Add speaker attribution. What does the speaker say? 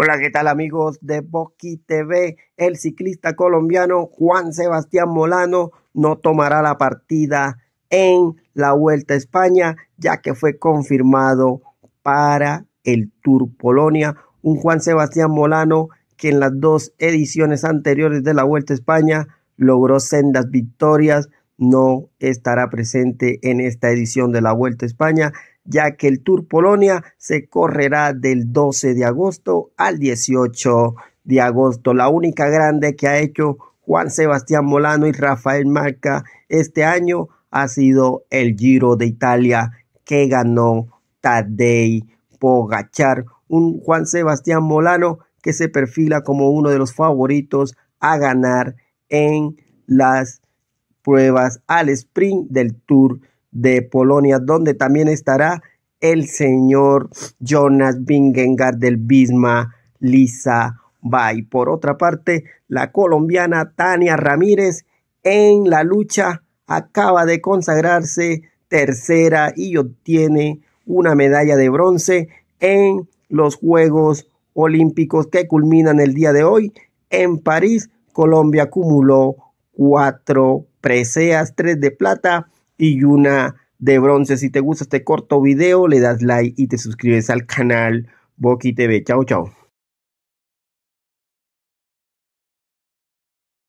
Speaker 1: Hola, ¿qué tal amigos de boqui TV? El ciclista colombiano Juan Sebastián Molano no tomará la partida en la Vuelta a España, ya que fue confirmado para el Tour Polonia. Un Juan Sebastián Molano que en las dos ediciones anteriores de la Vuelta a España logró sendas victorias, no estará presente en esta edición de la Vuelta a España, ya que el Tour Polonia se correrá del 12 de agosto al 18 de agosto. La única grande que ha hecho Juan Sebastián Molano y Rafael Marca este año ha sido el Giro de Italia que ganó Tadei Pogachar. Un Juan Sebastián Molano que se perfila como uno de los favoritos a ganar en las pruebas al sprint del Tour de Polonia, donde también estará el señor Jonas Bingengar del Bisma Lisa Bay. Por otra parte, la colombiana Tania Ramírez en la lucha acaba de consagrarse tercera y obtiene una medalla de bronce en los Juegos Olímpicos que culminan el día de hoy en París. Colombia acumuló cuatro preseas, tres de plata y una de bronce. Si te gusta este corto video, le das like y te suscribes al canal Boqui TV. Chao, chao.